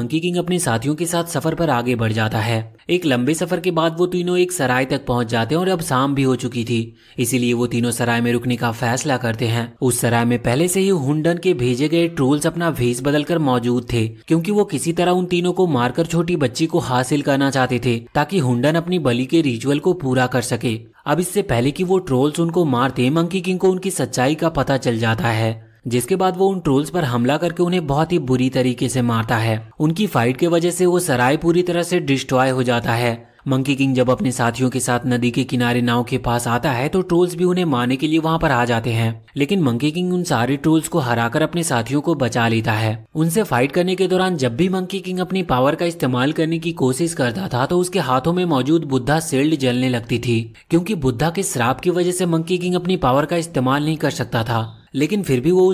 monkey king अपने साथियों के साथ सफर पर आगे बढ़ जाता है एक लंबे सफर के बाद वो तीनों एक सराय तक पहुंच जाते हैं और अब शाम भी हो चुकी थी इसीलिए वो तीनों सराय में रुकने का फैसला करते हैं उस सराय में पहले से ही हुंडन के भेजे गए ट्रोल्स अपना बदल बदलकर मौजूद थे क्योंकि वो किसी तरह उन तीनों को मारकर छोटी बच्ची को हासिल करना चाहते थे ताकि हुंडन अपनी बलि के रिचुअल को पूरा कर सके अब इससे पहले कि वो ट्रोल्स उनको मारते मंकी किंग को उनकी सच्चाई का पता चल जाता है जिसके बाद वो उन ट्रोल्स पर हमला करके उन्हें बहुत ही बुरी तरीके से मारता है उनकी फाइट के वजह से वो सराय पूरी तरह से डिस्ट्रॉय हो जाता है मंकी किंग जब अपने साथियों के साथ नदी के किनारे नाव के पास आता है तो ट्रोल्स भी उन्हें मारने के लिए वहां पर आ जाते हैं लेकिन मंकी किंग उन सारे ट्रोल्स को हराकर अपने साथियों को बचा लेता है उनसे फाइट करने के दौरान जब भी मंकी किंग अपनी पावर का इस्तेमाल करने की कोशिश करता था तो उसके हाथों में मौजूद बुद्धा सेल्ड जलने लगती थी क्योंकि बुद्धा के श्राप की वजह से मंकी किंग अपनी पावर का इस्तेमाल नहीं कर सकता था लेकिन फिर भी वो उस